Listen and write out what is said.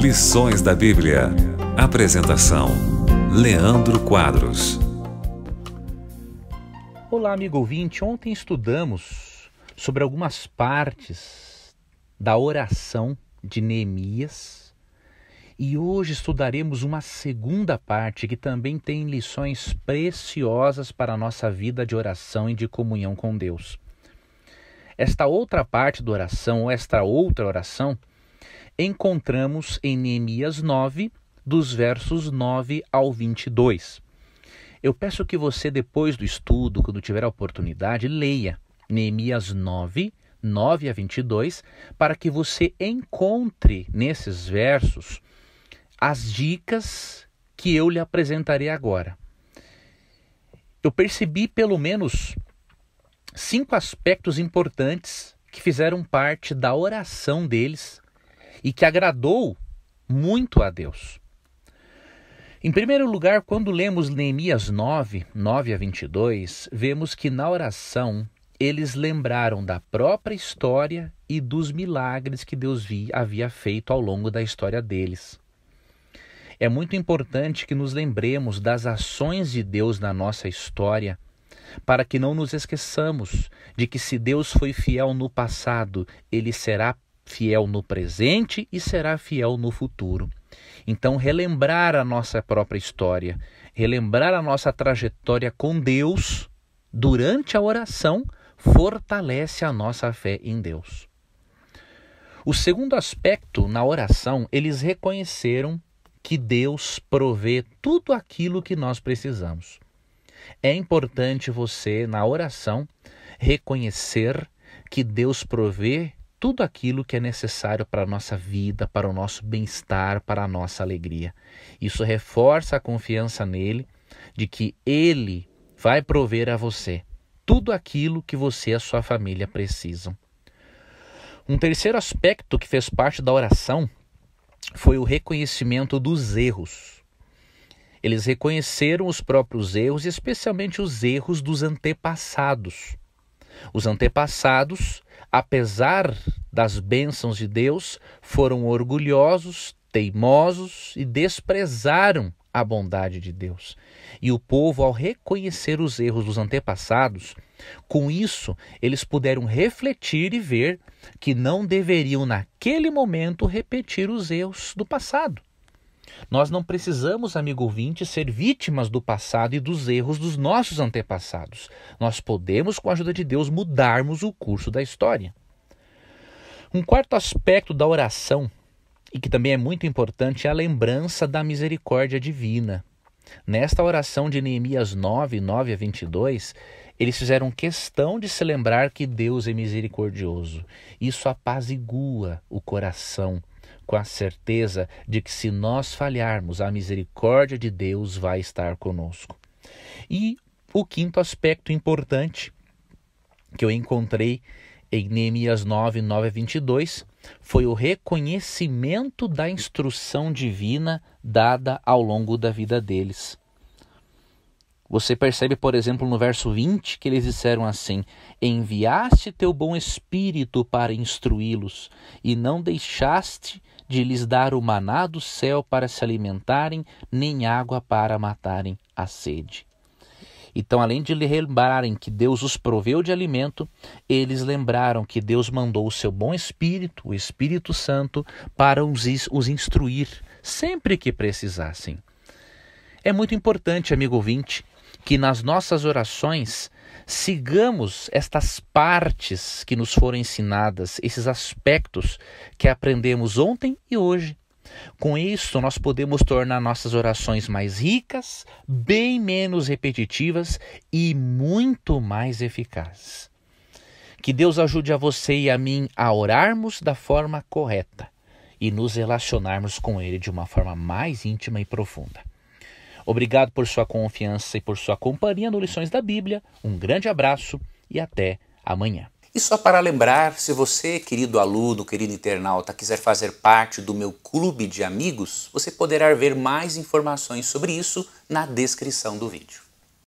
Lições da Bíblia. Apresentação: Leandro Quadros. Olá, amigo ouvinte. Ontem estudamos sobre algumas partes da oração de Neemias e hoje estudaremos uma segunda parte que também tem lições preciosas para a nossa vida de oração e de comunhão com Deus. Esta outra parte da oração, ou esta outra oração, encontramos em Neemias 9, dos versos 9 ao 22. Eu peço que você, depois do estudo, quando tiver a oportunidade, leia Neemias 9, 9 a 22, para que você encontre nesses versos as dicas que eu lhe apresentarei agora. Eu percebi pelo menos cinco aspectos importantes que fizeram parte da oração deles e que agradou muito a Deus. Em primeiro lugar, quando lemos Neemias 9, 9 a 22, vemos que na oração eles lembraram da própria história e dos milagres que Deus vi havia feito ao longo da história deles. É muito importante que nos lembremos das ações de Deus na nossa história para que não nos esqueçamos de que se Deus foi fiel no passado, ele será fiel no presente e será fiel no futuro. Então, relembrar a nossa própria história, relembrar a nossa trajetória com Deus durante a oração fortalece a nossa fé em Deus. O segundo aspecto na oração, eles reconheceram que Deus provê tudo aquilo que nós precisamos. É importante você, na oração, reconhecer que Deus provê tudo aquilo que é necessário para a nossa vida, para o nosso bem-estar, para a nossa alegria. Isso reforça a confiança nele, de que ele vai prover a você tudo aquilo que você e a sua família precisam. Um terceiro aspecto que fez parte da oração foi o reconhecimento dos erros. Eles reconheceram os próprios erros, especialmente os erros dos antepassados. Os antepassados, apesar das bênçãos de Deus, foram orgulhosos, teimosos e desprezaram a bondade de Deus. E o povo, ao reconhecer os erros dos antepassados, com isso eles puderam refletir e ver que não deveriam, naquele momento, repetir os erros do passado. Nós não precisamos, amigo ouvinte, ser vítimas do passado e dos erros dos nossos antepassados. Nós podemos, com a ajuda de Deus, mudarmos o curso da história. Um quarto aspecto da oração, e que também é muito importante, é a lembrança da misericórdia divina. Nesta oração de Neemias 9, 9 a 22, eles fizeram questão de se lembrar que Deus é misericordioso. Isso apazigua o coração com a certeza de que se nós falharmos, a misericórdia de Deus vai estar conosco. E o quinto aspecto importante que eu encontrei em Neemias 9, 9 a 22, foi o reconhecimento da instrução divina dada ao longo da vida deles. Você percebe, por exemplo, no verso 20, que eles disseram assim: Enviaste teu bom espírito para instruí-los, e não deixaste de lhes dar o maná do céu para se alimentarem, nem água para matarem a sede. Então, além de lhe lembrarem que Deus os proveu de alimento, eles lembraram que Deus mandou o seu bom espírito, o Espírito Santo, para os, os instruir sempre que precisassem. É muito importante, amigo ouvinte, que nas nossas orações sigamos estas partes que nos foram ensinadas, esses aspectos que aprendemos ontem e hoje. Com isso, nós podemos tornar nossas orações mais ricas, bem menos repetitivas e muito mais eficazes. Que Deus ajude a você e a mim a orarmos da forma correta e nos relacionarmos com Ele de uma forma mais íntima e profunda. Obrigado por sua confiança e por sua companhia no Lições da Bíblia. Um grande abraço e até amanhã. E só para lembrar, se você, querido aluno, querido internauta, quiser fazer parte do meu clube de amigos, você poderá ver mais informações sobre isso na descrição do vídeo.